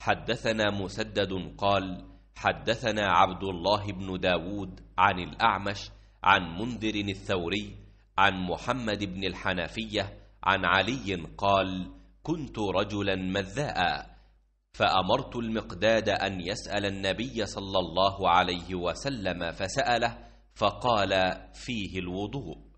حدثنا مسدد قال حدثنا عبد الله بن داود عن الأعمش عن منذر الثوري عن محمد بن الحنفية عن علي قال كنت رجلا مذاء فأمرت المقداد أن يسأل النبي صلى الله عليه وسلم فسأله فقال فيه الوضوء